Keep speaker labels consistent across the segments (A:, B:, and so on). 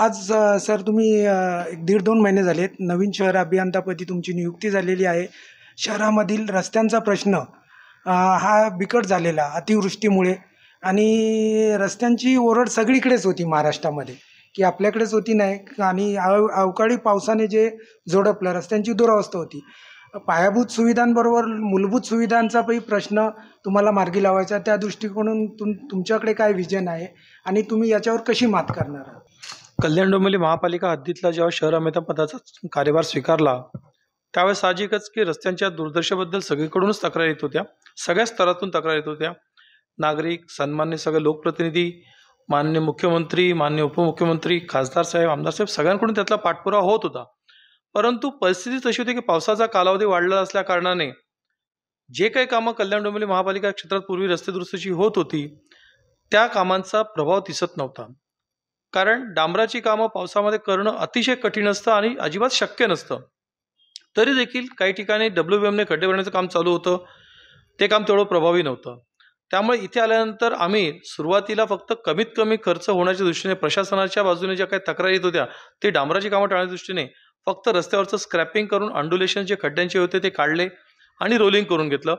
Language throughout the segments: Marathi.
A: आज सर तुम्ही एक दीड दोन महिने झालेत नवीन शहर अभियंतापदी तुमची नियुक्ती झालेली आहे शहरामधील रस्त्यांचा प्रश्न हा बिकट झालेला अतिवृष्टीमुळे आणि रस्त्यांची ओरड सगळीकडेच होती महाराष्ट्रामध्ये की आपल्याकडेच होती नाही आणि अव अवकाळी पावसाने जे जोडपलं रस्त्यांची दुरावस्था होती पायाभूत सुविधांबरोबर मूलभूत सुविधांचा पण प्रश्न तुम्हाला मार्गी लावायचा त्या दृष्टिकोनातून तुम तुमच्याकडे काय विजन आहे
B: आणि तुम्ही याच्यावर कशी मात करणार आहात कल्याण डोंबिवली महापालिका हद्दीतला जेव्हा शहर अमेता पदाचा कार्यभार स्वीकारला त्यावेळेस साहजिकच की रस्त्यांच्या दुर्दशेबद्दल सगळीकडूनच तक्रार येत होत्या सगळ्या स्तरातून तक्रार येत होत्या नागरिक सन्मान्य सगळे लोकप्रतिनिधी मान्य मुख्यमंत्री मान्य उपमुख्यमंत्री खासदार साहेब आमदार साहेब सगळ्यांकडून त्यातला पाठपुरावा होत होता परंतु परिस्थिती तशी होती की पावसाचा कालावधी वाढला असल्या कारणाने जे काही कामं कल्याण डोंबिवली महापालिका क्षेत्रात पूर्वी रस्ते दुरुस्तीची होत होती त्या कामांचा प्रभाव दिसत नव्हता कारण डांबराची कामं पावसामध्ये करणं अतिशय कठीण असतं आणि अजिबात शक्य नसतं तरी देखील काही ठिकाणी डब्ल्यू बी एमने खड्डे भरण्याचं काम चालू होतं ते काम तेवढं प्रभावी नव्हतं त्यामुळे इथे आल्यानंतर आम्ही सुरुवातीला फक्त कमीत कमी खर्च होण्याच्या दृष्टीने प्रशासनाच्या बाजूने ज्या काही तक्रारी येत होत्या ते डांबराची कामं टाळण्याच्या दृष्टीने फक्त रस्त्यावरचं स्क्रॅपिंग करून अंडुलेशन जे खड्ड्यांचे होते ते काढले आणि रोलिंग करून घेतलं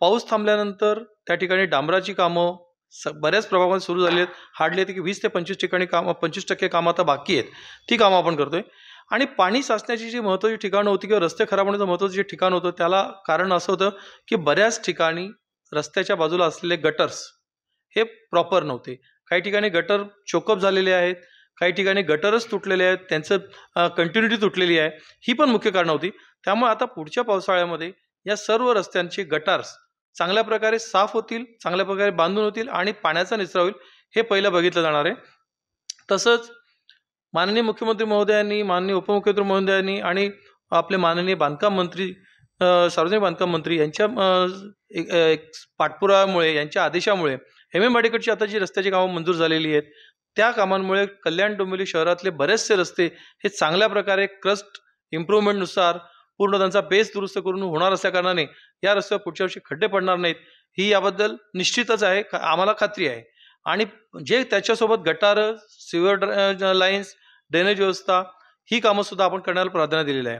B: पाऊस थांबल्यानंतर त्या ठिकाणी डांबराची कामं स बऱ्याच प्रभागामध्ये सुरू झाले आहेत हार्डली आहेत की वीस ते पंचवीस ठिकाणी कामं पंचवीस टक्के कामं आता बाकी आहेत ती कामं आपण करतो आहे आणि पाणी साचण्याची जी महत्त्वाची ठिकाणं होती किंवा रस्ते खराब होण्याचं महत्त्वाचं जे ठिकाण होतं त्याला कारण असं होतं की बऱ्याच ठिकाणी रस्त्याच्या बाजूला असलेले गटर्स हे प्रॉपर नव्हते काही ठिकाणी गटर चोकअप झालेले आहेत काही ठिकाणी गटरच तुटलेले आहेत त्यांचं कंटिन्युटी तुटलेली आहे ही पण मुख्य कारणं होती त्यामुळे आता पुढच्या पावसाळ्यामध्ये या सर्व रस्त्यांचे गटार्स चांगल्या प्रकारे साफ होतील चांगल्या प्रकारे बांधून होतील आणि पाण्याचा निचरा होईल हे पहिलं बघितलं जाणार आहे तसंच माननीय मुख्यमंत्री महोदयांनी माननीय उपमुख्यमंत्री महोदयांनी आणि आपले माननीय बांधकाम मंत्री सार्वजनिक बांधकाम मंत्री यांच्या पाठपुरामुळे यांच्या आदेशामुळे हेमे माडेकडची आता जी रस्त्याची कामं मंजूर झालेली आहेत त्या कामांमुळे कल्याण डोंबिवली शहरातले बरेचसे रस्ते हे चांगल्या प्रकारे क्रस्ट इम्प्रुव्हमेंटनुसार पूर्ण त्यांचा बेस दुरुस्त करून होणार असल्या कारणाने या रस्त्यावर पुढच्या वर्षी खड्डे पडणार नाहीत ही याबद्दल निश्चितच आहे आम्हाला खात्री आहे आणि जे त्याच्यासोबत गटारं सिवर लाईन्स ड्रेनेज व्यवस्था ही कामं सुद्धा आपण करण्याला प्राधान्य दिलेलं आहे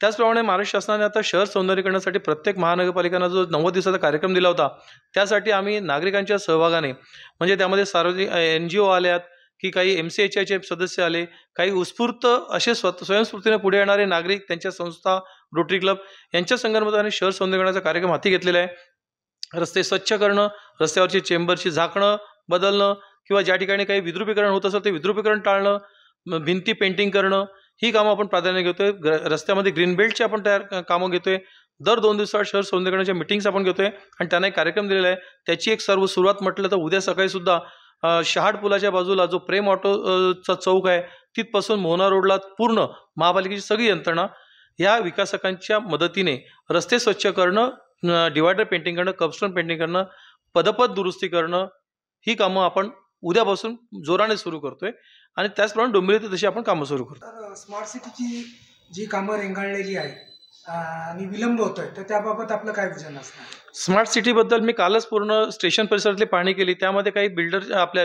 B: त्याचप्रमाणे महाराष्ट्र शासनाने आता शहर सौंदर्यीकरणासाठी प्रत्येक महानगरपालिकांना जो नव्वद दिवसाचा कार्यक्रम दिला होता त्यासाठी आम्ही नागरिकांच्या सहभागाने म्हणजे त्यामध्ये सार्वजनिक एन जी ओ आल्यात की काही एम सी सदस्य आले काही उत्स्फूर्त असे स्वत स्वयंस्फूर्तीने पुढे येणारे नागरिक त्यांच्या संस्था रोटरी क्लब यांच्या संघामध्ये शहर सौंदर्यकरणाचा कार्यक्रम हाती घेतलेला आहे रस्ते स्वच्छ करणं रस्त्यावरचे चेंबरची झाकणं बदलणं किंवा ज्या ठिकाणी काही विद्रुपीकरण होत असेल ते विद्रुपीकरण टाळणं भिंती पेंटिंग करणं ही कामं आपण प्राधान्य घेतोय रस्त्यामध्ये ग्रीन बेल्टचे आपण तयार कामं घेतोय दर दोन दिवसात शहर सौंदर्यकरणाच्या मिटिंग्स आपण घेतोय आणि त्यांना एक कार्यक्रम दिलेला आहे त्याची एक सर्व सुरुवात म्हटलं तर उद्या सकाळी सुद्धा शहाड पुलाच्या बाजूला जो प्रेम ऑटोचा चौक आहे तिथपासून मोहना रोडला पूर्ण महापालिकेची सगळी यंत्रणा या विकासकांच्या मदतीने रस्ते स्वच्छ करणं डिवायडर पेंटिंग करणं कपस्टोन पेंटिंग करणं पदपद दुरुस्ती करणं ही कामं आपण उद्यापासून जोराने सुरू करतोय आणि त्याचप्रमाणे डोंबिवली तशी आपण कामं सुरू
A: करतो स्मार्ट सिटीची जी कामं रेंगाळलेली आहे आणि विलंब होतोय तर त्याबाबत आपलं काय विजन असणार
B: स्मार्ट बद्दल मी कालच पूर्ण स्टेशन परिसरातली पाहणी केली त्यामध्ये काही बिल्डर आपल्या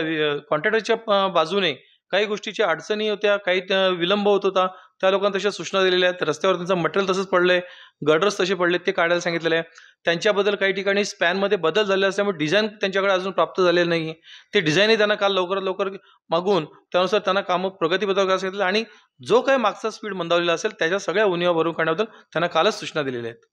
B: कॉन्ट्रॅक्टरच्या बाजूने काही गोष्टीच्या अडचणी होत्या काही विलंब होत होता त्या लोकांना तशा सूचना दिलेल्या आहेत रस्त्यावर त्यांचं मटेरियल तसंच पडलं आहे गडर्स तसे पडले ते काढायला सांगितलेले आहे त्यांच्याबद्दल काही ठिकाणी स्पॅनमध्ये बदल झाले असल्यामुळे डिझाईन त्यांच्याकडे अजून प्राप्त झालेलं नाही ते डिझाईनही त्यांना काल लवकरात लवकर मागून त्यानुसार त्यांना कामं प्रगतीबद्दल करायला सांगितलं आणि जो काही मागचा स्पीड मंदावलेला असेल त्याच्या सगळ्या उणीवा भरून काढण्याबद्दल त्यांना कालच सूचना दिलेल्या आहेत